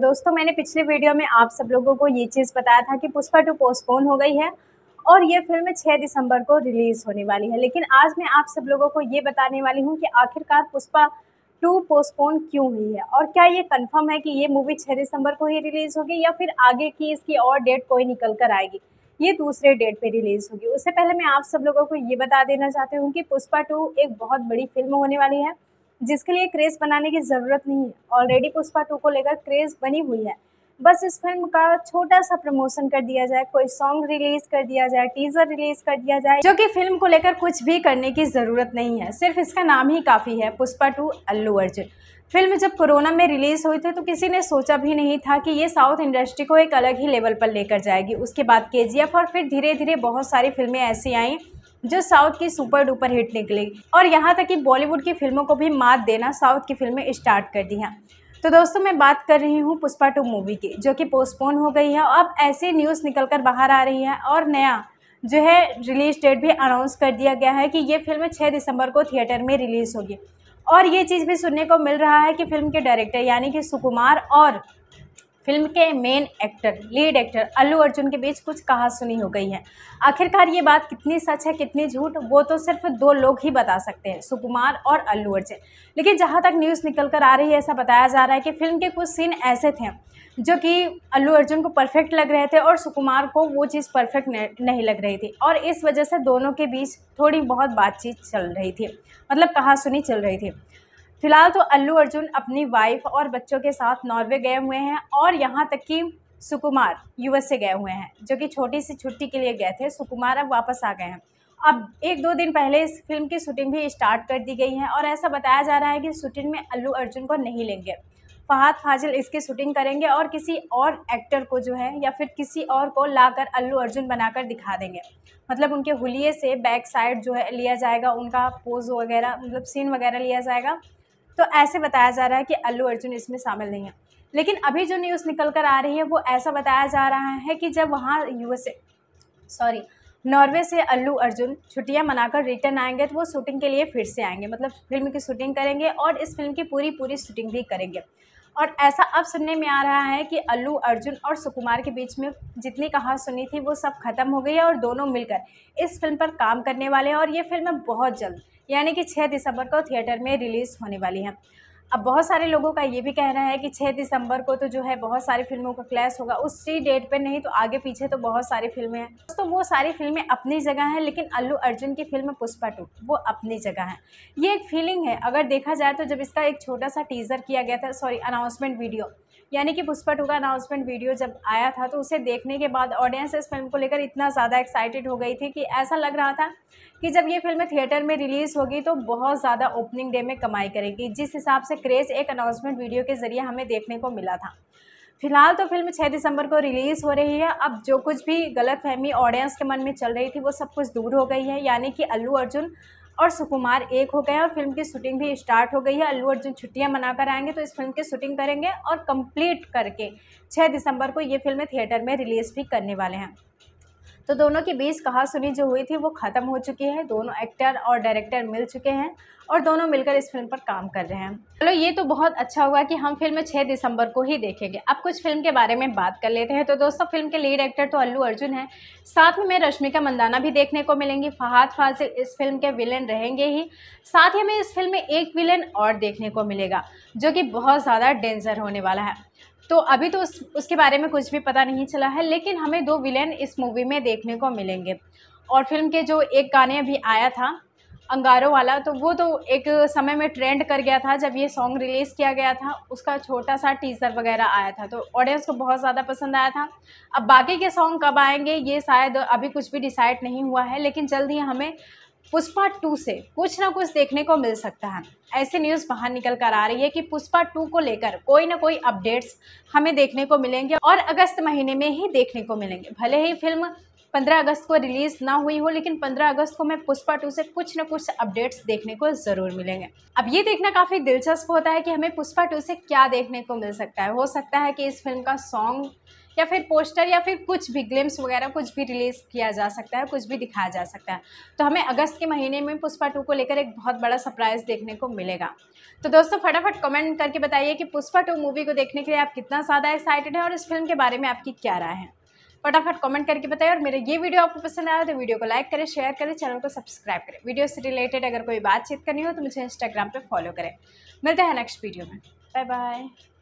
दोस्तों मैंने पिछले वीडियो में आप सब लोगों को ये चीज़ बताया था कि पुष्पा टू पोस्टपोन हो गई है और ये फिल्म 6 दिसंबर को रिलीज़ होने वाली है लेकिन आज मैं आप सब लोगों को ये बताने वाली हूँ कि आखिरकार पुष्पा टू पोस्टपोन क्यों हुई है और क्या ये कंफर्म है कि ये मूवी 6 दिसंबर को ही रिलीज़ होगी या फिर आगे की इसकी और डेट कोई निकल कर आएगी ये दूसरे डेट पे रिलीज़ होगी उससे पहले मैं आप सब लोगों को ये बता देना चाहती हूँ कि पुष्पा टू एक बहुत बड़ी फिल्म होने वाली है जिसके लिए क्रेज़ बनाने की ज़रूरत नहीं है ऑलरेडी पुष्पा टू को लेकर क्रेज़ बनी हुई है बस इस फिल्म का छोटा सा प्रमोशन कर दिया जाए कोई सॉन्ग रिलीज कर दिया जाए टीजर रिलीज कर दिया जाए जो कि फिल्म को लेकर कुछ भी करने की ज़रूरत नहीं है सिर्फ इसका नाम ही काफ़ी है पुष्पा टू अल्लू अर्जुन फिल्म जब कोरोना में रिलीज़ हुई थी तो किसी ने सोचा भी नहीं था कि ये साउथ इंडस्ट्री को एक अलग ही लेवल पर लेकर जाएगी उसके बाद के और फिर धीरे धीरे बहुत सारी फिल्में ऐसी आईं जो साउथ की सुपर डुपर हिट निकलेगी और यहाँ तक कि बॉलीवुड की फिल्मों को भी मात देना साउथ की फिल्में स्टार्ट कर दी हैं तो दोस्तों मैं बात कर रही हूँ पुष्पा टू मूवी की जो कि पोस्टपोन हो गई है और अब ऐसी न्यूज़ निकल कर बाहर आ रही है और नया जो है रिलीज डेट भी अनाउंस कर दिया गया है कि ये फिल्म छः दिसंबर को थिएटर में रिलीज़ होगी और ये चीज़ भी सुनने को मिल रहा है कि फिल्म के डायरेक्टर यानी कि सुकुमार और फिल्म के main actor lead actor Allu Arjun के बीच कुछ कहा सुनी हो गई है आखिरकार ये बात कितनी सच है कितनी झूठ वो तो सिर्फ दो लोग ही बता सकते हैं सुकुमार और अल्लू अर्जुन लेकिन जहाँ तक न्यूज़ निकल कर आ रही है ऐसा बताया जा रहा है कि फिल्म के कुछ सीन ऐसे थे जो कि अल्लू अर्जुन को परफेक्ट लग रहे थे और सुकुमार को वो चीज़ परफेक्ट नहीं लग रही थी और इस वजह से दोनों के बीच थोड़ी बहुत बातचीत चल रही थी मतलब कहा सुनी चल रही थी फिलहाल तो अल्लू अर्जुन अपनी वाइफ और बच्चों के साथ नॉर्वे गए हुए हैं और यहाँ तक कि सुकुमार यूएसए से गए हुए हैं जो कि छोटी सी छुट्टी के लिए गए थे सुकुमार अब वापस आ गए हैं अब एक दो दिन पहले इस फिल्म की शूटिंग भी स्टार्ट कर दी गई है और ऐसा बताया जा रहा है कि शूटिंग में अल्लू अर्जुन को नहीं लेंगे फहाद फाजिल इसकी शूटिंग करेंगे और किसी और एक्टर को जो है या फिर किसी और को लाकर अल्लू अर्जुन बनाकर दिखा देंगे मतलब उनके हुलिये से बैक साइड जो है लिया जाएगा उनका पोज वगैरह मतलब सीन वगैरह लिया जाएगा तो ऐसे बताया जा रहा है कि अल्लू अर्जुन इसमें शामिल नहीं है लेकिन अभी जो न्यूज़ निकल कर आ रही है वो ऐसा बताया जा रहा है कि जब वहाँ यूएसए सॉरी नॉर्वे से अल्लू अर्जुन छुट्टियां मनाकर रिटर्न आएंगे तो वो शूटिंग के लिए फिर से आएंगे मतलब फिल्म की शूटिंग करेंगे और इस फिल्म की पूरी पूरी शूटिंग भी करेंगे और ऐसा अब सुनने में आ रहा है कि अल्लू अर्जुन और सुकुमार के बीच में जितनी कहा सुनी थी वो सब खत्म हो गई है और दोनों मिलकर इस फिल्म पर काम करने वाले हैं और ये फिल्म बहुत जल्द यानी कि छः दिसंबर को थिएटर में रिलीज़ होने वाली है अब बहुत सारे लोगों का ये भी कहना है कि छः दिसंबर को तो जो है बहुत सारी फिल्मों का क्लैश होगा उसी डेट पे नहीं तो आगे पीछे तो बहुत सारी फिल्में हैं दोस्तों वो सारी फिल्में अपनी जगह हैं लेकिन अल्लू अर्जुन की फिल्म पुष्पा टू वो अपनी जगह है ये एक फीलिंग है अगर देखा जाए तो जब इसका एक छोटा सा टीज़र किया गया था सॉरी अनाउंसमेंट वीडियो यानी कि पुष्पा टू का अनाउंसमेंट वीडियो जब आया था तो उसे देखने के बाद ऑडियंस इस फिल्म को लेकर इतना ज़्यादा एक्साइटेड हो गई थी कि ऐसा लग रहा था कि जब ये फिल्म थिएटर में रिलीज़ होगी तो बहुत ज़्यादा ओपनिंग डे में कमाई करेगी जिस हिसाब से क्रेज़ एक अनाउंसमेंट वीडियो के ज़रिए हमें देखने को मिला था फिलहाल तो फिल्म 6 दिसंबर को रिलीज़ हो रही है अब जो कुछ भी गलत फहमी ऑडियंस के मन में चल रही थी वो सब कुछ दूर हो गई है यानी कि अल्लू अर्जुन और सुकुमार एक हो गए हैं और फिल्म की शूटिंग भी स्टार्ट हो गई है अल्लू अर्जुन छुट्टियां मनाकर आएंगे तो इस फिल्म की शूटिंग करेंगे और कंप्लीट करके 6 दिसंबर को ये फिल्में थिएटर में रिलीज़ भी करने वाले हैं तो दोनों के बीच कहासुनी जो हुई थी वो ख़त्म हो चुकी है दोनों एक्टर और डायरेक्टर मिल चुके हैं और दोनों मिलकर इस फिल्म पर काम कर रहे हैं चलो ये तो बहुत अच्छा हुआ कि हम फिल्म 6 दिसंबर को ही देखेंगे अब कुछ फिल्म के बारे में बात कर लेते हैं तो दोस्तों फिल्म के लीड एक्टर तो अल्लू अर्जुन है साथ में रश्मिका मंदाना भी देखने को मिलेंगी फहाद फाजिल इस फिल्म के विलेन रहेंगे ही साथ ही हमें इस फिल्म में एक विलेन और देखने को मिलेगा जो कि बहुत ज़्यादा डेंजर होने वाला है तो अभी तो उस उसके बारे में कुछ भी पता नहीं चला है लेकिन हमें दो विलेन इस मूवी में देखने को मिलेंगे और फिल्म के जो एक गाने अभी आया था अंगारों वाला तो वो तो एक समय में ट्रेंड कर गया था जब ये सॉन्ग रिलीज़ किया गया था उसका छोटा सा टीज़र वगैरह आया था तो ऑडियंस को बहुत ज़्यादा पसंद आया था अब बाकी के सॉन्ग कब आएंगे ये शायद अभी कुछ भी डिसाइड नहीं हुआ है लेकिन जल्द ही हमें पुष्पा टू से कुछ ना कुछ देखने को मिल सकता है ऐसे न्यूज़ बाहर निकल कर आ रही है कि पुष्पा टू को लेकर कोई ना कोई अपडेट्स हमें देखने को मिलेंगे और अगस्त महीने में ही देखने को मिलेंगे भले ही फिल्म पंद्रह अगस्त को रिलीज़ ना हुई हो लेकिन पंद्रह अगस्त को हमें पुष्पा टू से कुछ ना कुछ अपडेट्स देखने को ज़रूर मिलेंगे अब ये देखना काफ़ी दिलचस्प होता है कि हमें पुष्पा टू से क्या देखने को मिल सकता है हो सकता है कि इस फिल्म का सॉन्ग या फिर पोस्टर या फिर कुछ भी ग्लिम्स वगैरह कुछ भी रिलीज़ किया जा सकता है कुछ भी दिखाया जा सकता है तो हमें अगस्त के महीने में पुष्पा टू को लेकर एक बहुत बड़ा सरप्राइज़ देखने को मिलेगा तो दोस्तों फटाफट कमेंट करके बताइए कि पुष्पा टू मूवी को देखने के लिए आप कितना ज़्यादा एक्साइटेड हैं और इस फिल्म के बारे में आपकी क्या राय है फटाफट कमेंट करके बताएं और मेरे ये वीडियो आपको पसंद आया तो वीडियो को लाइक करें शेयर करें चैनल को सब्सक्राइब करें वीडियो से रिलेटेड अगर कोई बातचीत करनी हो तो मुझे इंस्टाग्राम पर फॉलो करें मिलते हैं नेक्स्ट वीडियो में बाय बाय